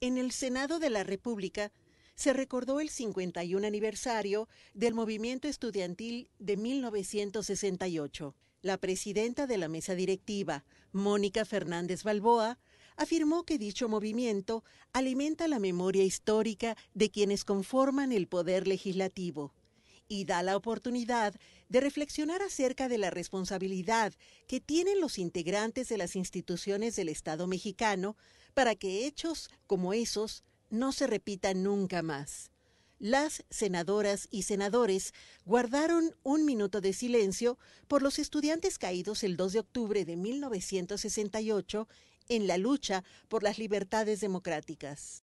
En el Senado de la República se recordó el 51 aniversario del movimiento estudiantil de 1968. La presidenta de la mesa directiva, Mónica Fernández Balboa, afirmó que dicho movimiento alimenta la memoria histórica de quienes conforman el poder legislativo y da la oportunidad de reflexionar acerca de la responsabilidad que tienen los integrantes de las instituciones del Estado mexicano para que hechos como esos no se repitan nunca más. Las senadoras y senadores guardaron un minuto de silencio por los estudiantes caídos el 2 de octubre de 1968 en la lucha por las libertades democráticas.